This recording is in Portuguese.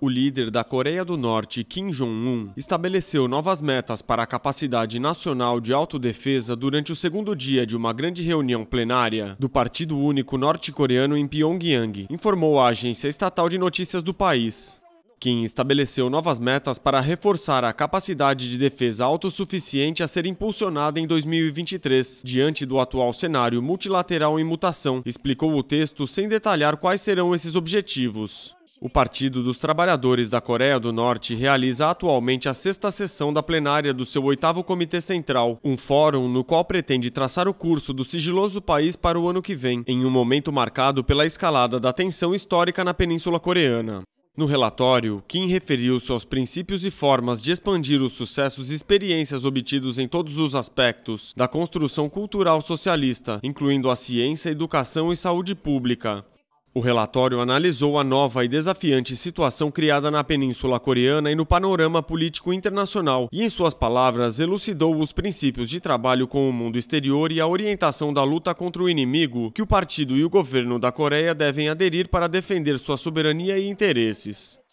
O líder da Coreia do Norte, Kim Jong-un, estabeleceu novas metas para a capacidade nacional de autodefesa durante o segundo dia de uma grande reunião plenária do Partido Único Norte-Coreano em Pyongyang, informou a agência estatal de notícias do país. Kim estabeleceu novas metas para reforçar a capacidade de defesa autossuficiente a ser impulsionada em 2023, diante do atual cenário multilateral em mutação, explicou o texto sem detalhar quais serão esses objetivos. O Partido dos Trabalhadores da Coreia do Norte realiza atualmente a sexta sessão da plenária do seu oitavo Comitê Central, um fórum no qual pretende traçar o curso do sigiloso país para o ano que vem, em um momento marcado pela escalada da tensão histórica na Península Coreana. No relatório, Kim referiu-se aos princípios e formas de expandir os sucessos e experiências obtidos em todos os aspectos da construção cultural socialista, incluindo a ciência, educação e saúde pública. O relatório analisou a nova e desafiante situação criada na Península Coreana e no panorama político internacional, e, em suas palavras, elucidou os princípios de trabalho com o mundo exterior e a orientação da luta contra o inimigo que o partido e o governo da Coreia devem aderir para defender sua soberania e interesses.